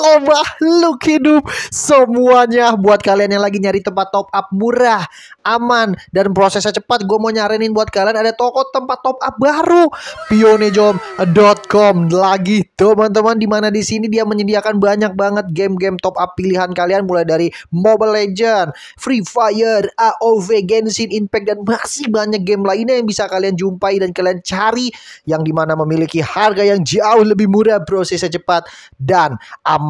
seluruh look hidup semuanya buat kalian yang lagi nyari tempat top up murah aman dan prosesnya cepat gue mau nyaranin buat kalian ada toko tempat top up baru pionejom.com lagi teman-teman di mana di sini dia menyediakan banyak banget game-game top up pilihan kalian mulai dari Mobile Legend, Free Fire, AOV, Genshin Impact dan masih banyak game lainnya yang bisa kalian jumpai dan kalian cari yang dimana memiliki harga yang jauh lebih murah prosesnya cepat dan aman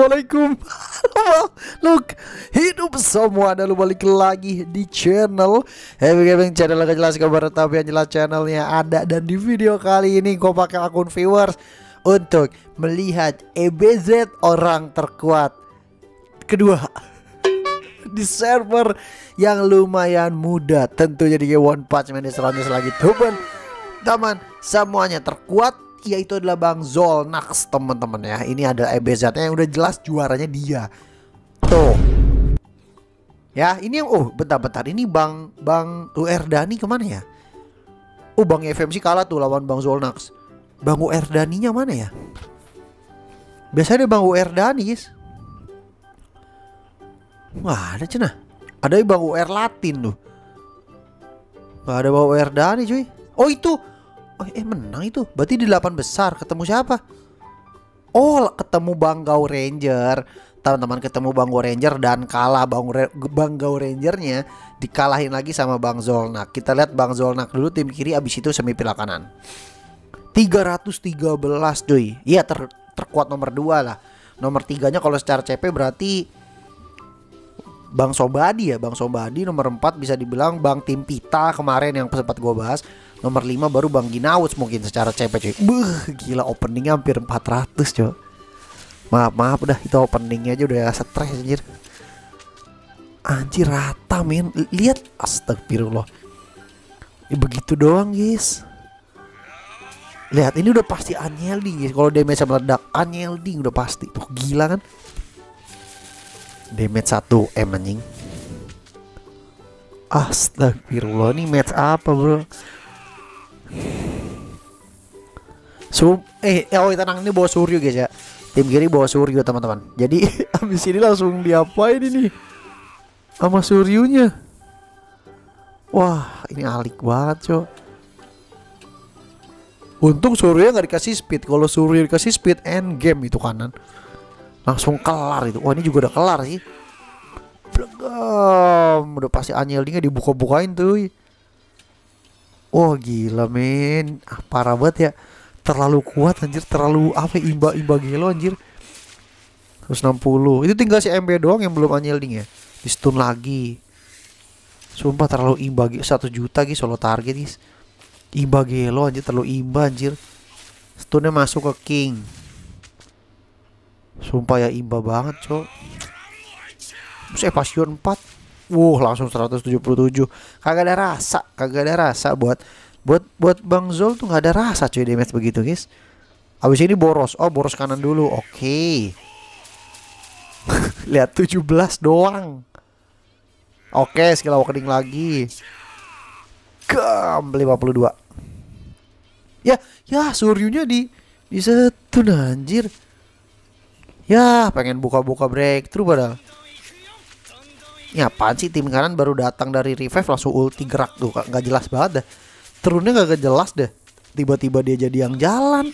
Assalamualaikum Look Hidup semua Dan balik lagi di channel Happy Gaming Channel yang jelas kabar Tapi yang jelas channelnya ada Dan di video kali ini Gue pakai akun viewers Untuk melihat EBZ orang terkuat Kedua di server yang lumayan muda tentunya di One Punch Man di selanjutnya lagi teman teman semuanya terkuat yaitu adalah Bang Zolnax teman-teman ya. Ini ada EBZ yang udah jelas juaranya dia. Tuh. Ya, ini yang oh bentar-bentar ini Bang Bang UR Dani kemana ya? Oh Bang FMC kalah tuh lawan Bang Zolnax. Bang UR Daninya mana ya? Biasanya ada Bang UR Dani guys. Wah ada cenah. Ada Bang UR Latin tuh. Gak ada Bang UR Dani cuy. Oh itu oh eh menang itu berarti di delapan besar ketemu siapa oh ketemu Banggau Ranger teman-teman ketemu Banggau Ranger dan kalah Bang Banggau nya dikalahin lagi sama Bang Zolnak kita lihat Bang Zolnak dulu tim kiri abis itu semi pila kanan 313 cuy Iya ter, terkuat nomor 2 lah Nomor tiganya kalau secara CP berarti Bang Sobadi ya Bang Sobadi nomor 4 bisa dibilang Bang Tim Pita kemarin yang sempat gue bahas Nomor 5 baru Bang Ginawuts mungkin secara CP cuy. Buh, gila openingnya hampir 400 cuy. Maaf, maaf udah itu openingnya aja udah stress anjir. Anjir rata men. Lihat astagfirullah. Ya, begitu doang, guys. Lihat, ini udah pasti unyielding guys. Kalau damage meledak, unyielding udah pasti. Tuh gila kan? Damage 1 M anjing. Astagfirullah, ini match apa, Bro? Sub eh, eh oh tenang ini bawa Suryo guys ya. Tim kiri bawa Suryo teman-teman. Jadi abis ini langsung diapain ini? Sama Suryonya. Wah, ini alik banget, Cok. Untung Surya nggak dikasih speed. Kalau Surya dikasih speed end game itu kanan. Langsung kelar itu. Wah, ini juga udah kelar sih. Blegam. Udah pasti anjelinnya dibuka-bukain tuh. Wah oh, gila men ah, Parah banget ya Terlalu kuat anjir Terlalu apa imba-imba gelo anjir 160 Itu tinggal si MB doang yang belum unyielding ya Di stun lagi Sumpah terlalu imba satu juta gitu solo target guys Imba gelo anjir Terlalu imba anjir Stunnya masuk ke King Sumpah ya imba banget cok Terus eh, pasion 4 Wuh, langsung 177. Kagak ada rasa, kagak ada rasa buat buat buat Bang Zul tuh nggak ada rasa cuy damage begitu, guys. Abis ini boros. Oh, boros kanan dulu. Oke. Okay. Lihat 17 doang. Oke, okay, skill awakening lagi. Gam 52. Ya, ya Suryunya di di setun anjir. Ya, pengen buka-buka break terus padahal ya apaan sih tim kanan baru datang dari revive langsung ulti gerak tuh nggak jelas banget deh turunnya gak jelas deh tiba-tiba dia jadi yang jalan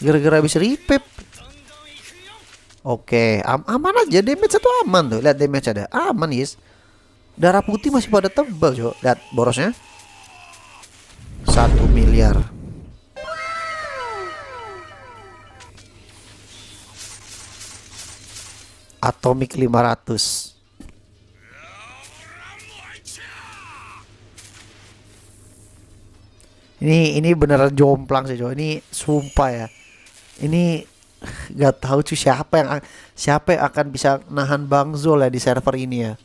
gara-gara habis revive Oke, am aman aja damage satu aman tuh. Lihat damage ada. Aman, Yes. Darah putih masih pada tebal, Cok. Lihat borosnya. Satu miliar. Atomic 500. ini ini beneran jomplang sih cowok ini sumpah ya ini nggak tahu sih siapa yang siapa yang akan bisa nahan Bang Zul ya di server ini ya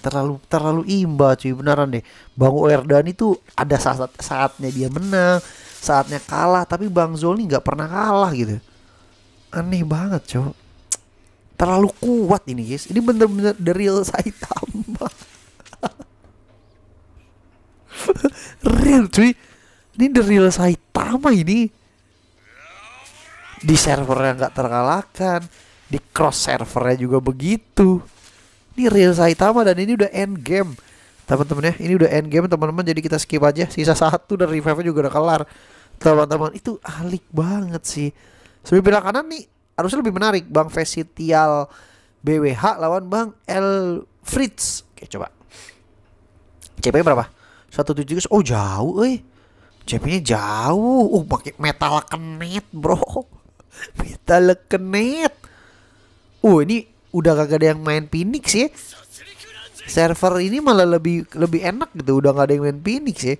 terlalu terlalu imba cuy beneran deh Bang Erdan itu ada saat saatnya dia menang saatnya kalah tapi Bang Zul ini nggak pernah kalah gitu aneh banget cowok terlalu kuat ini guys ini bener-bener the real Saitama real cuy ini the real Saitama ini di servernya nggak terkalahkan di cross servernya juga begitu ini real Saitama dan ini udah end game teman-teman ya ini udah end game teman-teman jadi kita skip aja sisa satu dan revive juga udah kelar teman-teman itu alik banget sih sebelah kanan nih harusnya lebih menarik bang Vesitial BWH lawan bang L Fritz oke coba CP berapa satu tujuh oh jauh eh cp jauh uh pakai metal kenet bro metal kenet uh ini udah gak ada yang main Phoenix ya server ini malah lebih lebih enak gitu udah gak ada yang main Phoenix ya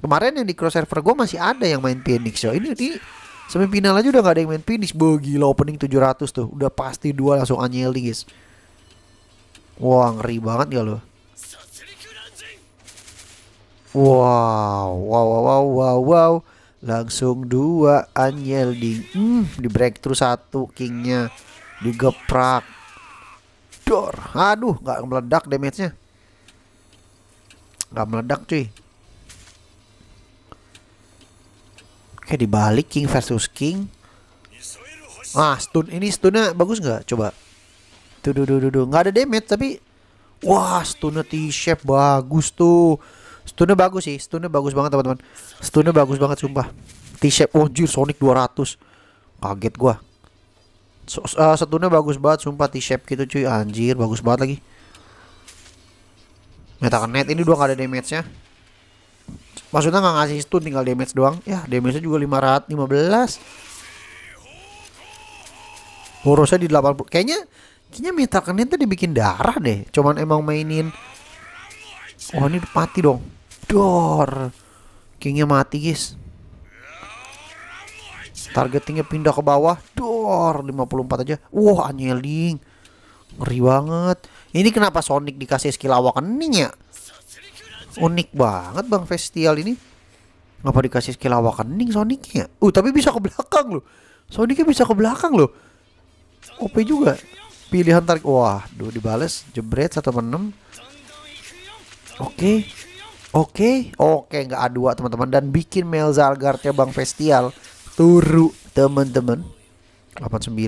kemarin yang di cross server gue masih ada yang main Phoenix so ini ini semifinal aja udah gak ada yang main Phoenix Bo, gila opening ratus tuh udah pasti dua langsung anyeli guys wah ngeri banget ya lo Wow, wow, wow, wow, wow. wow. Langsung dua Anyel di, hmm, di break terus satu kingnya digeprak. Dor, aduh, nggak meledak damage-nya. Nggak meledak cuy. Oke dibalik king versus king. Ah stun ini stunnya bagus nggak? Coba. Tuh, tuh, tuh, tuh, tuh. nggak ada damage tapi, wah stunnya T-shape bagus tuh. Stunnya bagus sih, stunnya bagus banget teman-teman. Stunnya bagus banget sumpah. T-shape oh jir, Sonic 200. Kaget gua. So, uh, stunnya bagus banget sumpah T-shape gitu cuy. Anjir, bagus banget lagi. Metakan net ini doang ada damage-nya. Maksudnya nggak ngasih stun tinggal damage doang. Ya, damage-nya juga 515. Borosnya di 80. Kayaknya kayaknya meta net tuh dibikin darah deh. Cuman emang mainin Oh ini mati dong Dor. Kingnya mati, guys. Targetingnya pindah ke bawah. Dor, 54 aja. Wah, anjing. Ngeri banget. Ini kenapa Sonic dikasih skill awakening ya? Unik banget Bang Festival ini. Ngapa dikasih skill awakening Sonicnya? Uh, tapi bisa ke belakang loh. Sonicnya bisa ke belakang loh. OP juga. Pilihan tarik. Wah, duh dibales jebret 156. Oke. Oke, oke nggak A2 ah, teman-teman dan bikin Mel ya Bang Festial turu teman-teman. 89.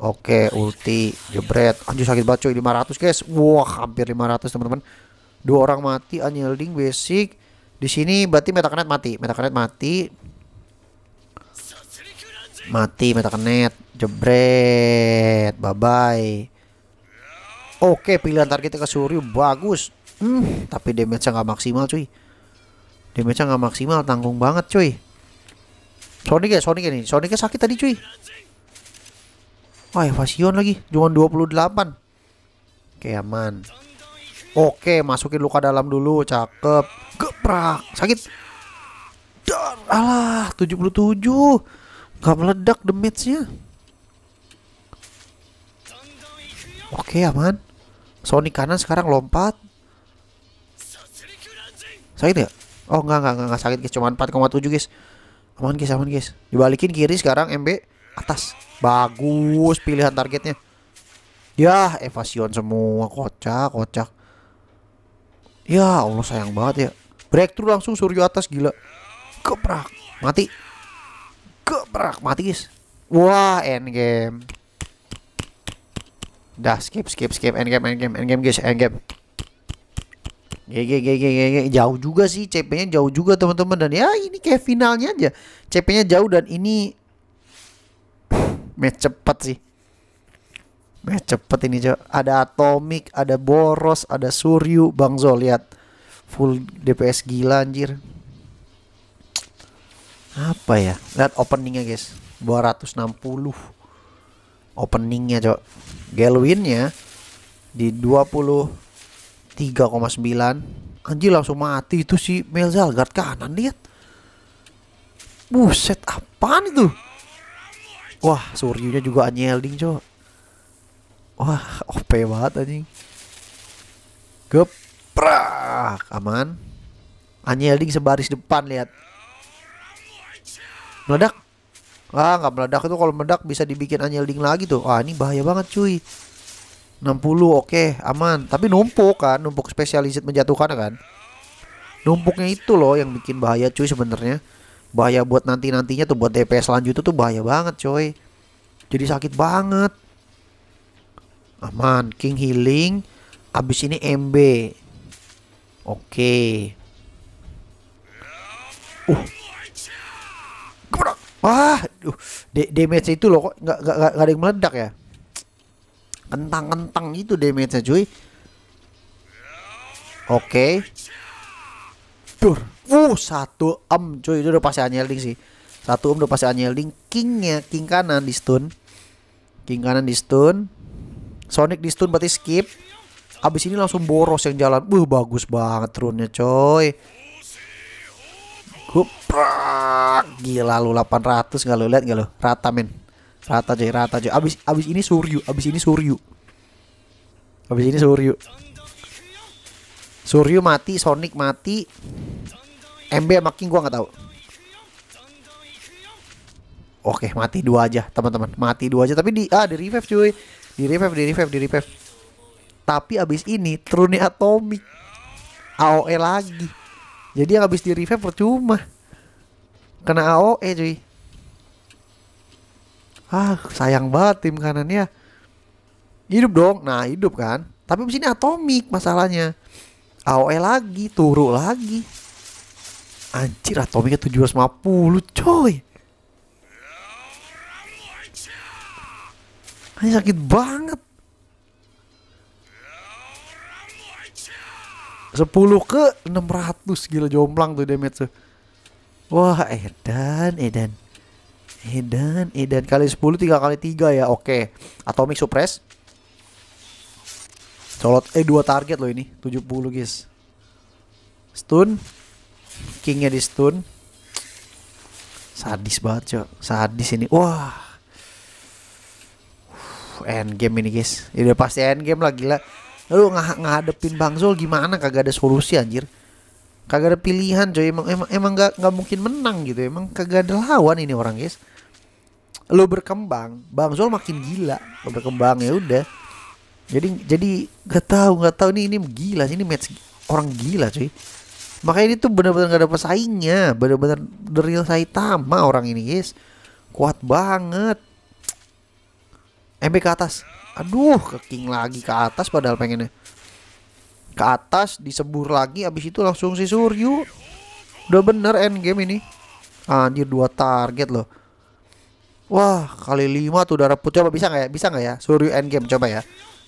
Oke, ulti jebret. Anjir sakit banget coy 500 guys. Wah, hampir 500 teman-teman. Dua orang mati, unyielding basic. Di sini berarti meta kenet mati, Meta kenet mati. Mati meta kenet jebret. Bye bye. Oke, pilihan targetnya ke Suryu bagus. Hmm, tapi damage-nya nggak maksimal cuy. Damage-nya nggak maksimal, tanggung banget cuy. Sonic ya, Sonic ini nih. Sonic sakit tadi cuy. Wah, evasion lagi. Cuma 28. Oke, aman. Oke, masukin luka dalam dulu. Cakep. Geprak. Sakit. Dar. Alah, 77. Gak meledak damage-nya. Oke, aman. Sonic kanan sekarang lompat. Sakit gak? Oh enggak enggak enggak, enggak sakit guys, cuma 4,7 guys. Aman guys, aman guys. Dibalikin kiri sekarang MB atas. Bagus pilihan targetnya. Yah, evasion semua kocak, kocak. Ya Allah sayang banget ya. Breakthrough langsung Suryo atas gila. Keprak, mati. Keprak, mati guys. Wah, end game. Dah skip skip skip end game end game end game guys, end game. GG GG GG jauh juga sih CP-nya jauh juga teman-teman dan ya ini kayak finalnya aja CP-nya jauh dan ini match cepat sih match cepat ini cok ada Atomic ada Boros ada Suryu Bang Zol lihat full DPS gila anjir apa ya lihat openingnya guys 260 openingnya cok Galwin-nya di 20 3,9 anjir langsung mati itu si Melzal guard kanan lihat buset apaan itu wah Suryunya juga anjelding cok wah OP banget anjing geprak aman anjelding sebaris depan lihat meledak ah nggak meledak itu kalau meledak bisa dibikin anjelding lagi tuh wah ini bahaya banget cuy 60 oke okay, aman tapi numpuk kan numpuk spesialis menjatuhkan kan numpuknya itu loh yang bikin bahaya cuy sebenarnya bahaya buat nanti nantinya tuh buat DPS selanjutnya tuh bahaya banget coy jadi sakit banget aman King healing abis ini MB oke okay. uh Wah, uh, damage itu loh kok nggak nggak ada yang meledak ya? kentang-kentang itu damage-nya cuy oke okay. dur uh satu em um, cuy itu udah pasti unyielding sih satu um udah pasti unyielding kingnya king kanan di stun king kanan di stun sonic di stun berarti skip abis ini langsung boros yang jalan uh bagus banget runnya coy Gila lu 800 nggak lu lihat gak lu? Rata men. Rata cuy, rata cuy. Abis abis ini Suryu, abis ini Suryu. Abis ini Suryu. Suryu mati, Sonic mati. MB makin gua nggak tahu. Oke, mati dua aja, teman-teman. Mati dua aja, tapi di ah di revive cuy. Di revive, di revive, di revive. Tapi abis ini Trune Atomic AOE lagi. Jadi yang abis di revive percuma. Kena AOE cuy ah sayang banget tim kanannya hidup dong nah hidup kan tapi di sini atomik masalahnya AOE lagi turu lagi anjir atomiknya puluh coy Ini sakit banget 10 ke 600 gila jomplang tuh damage tuh. Wah, edan, edan. Eden, Eden kali 10 tiga kali tiga ya. Oke. Okay. Atomic suppress. Colot eh dua target loh ini. 70 guys. Stun. Kingnya di stun. Sadis banget, Cok. Sadis ini. Wah. end game ini, guys. Ya udah pasti end game lah gila. Lu ng ngadepin Bang Zul gimana kagak ada solusi anjir kagak ada pilihan coy emang emang emang nggak nggak mungkin menang gitu emang kagak ada lawan ini orang guys lo berkembang bang Zul makin gila lu berkembang ya udah jadi jadi nggak tahu nggak tahu ini ini gila sih ini match orang gila cuy makanya ini tuh benar-benar nggak ada pesaingnya benar-benar the real Saitama orang ini guys kuat banget MP ke atas aduh ke king lagi ke atas padahal pengennya ke atas disebur lagi abis itu langsung si Suryu udah bener end game ini anjir dua target loh Wah, kali 5 tuh udah putih Coba bisa nggak ya? Bisa nggak ya? Suryu game coba ya.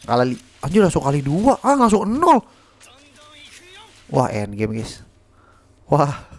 Kali anjir langsung kali 2. Ah, langsung 0. Wah, end game guys. Wah.